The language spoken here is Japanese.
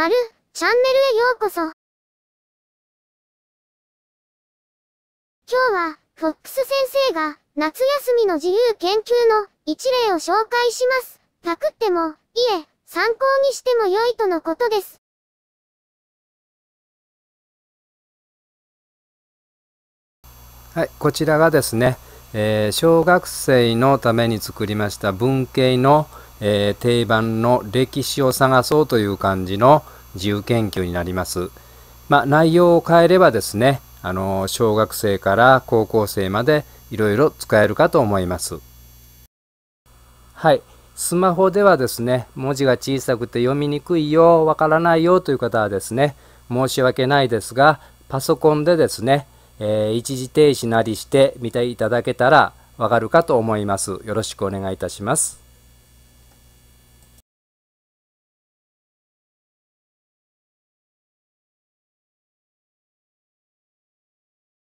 まる、チャンネルへようこそ。今日は、フォックス先生が、夏休みの自由研究の一例を紹介します。パクっても、いえ、参考にしても良いとのことです。はい、こちらがですね、えー、小学生のために作りました文系の、えー、定番の歴史を探そうという感じの自由研究になります。まあ、内容を変えればですね、あの小学生から高校生までいろいろ使えるかと思います。はい。スマホではですね、文字が小さくて読みにくいよ、わからないよという方はですね、申し訳ないですが、パソコンでですね、えー、一時停止なりして見ていただけたらわかるかと思います。よろしくお願いいたします。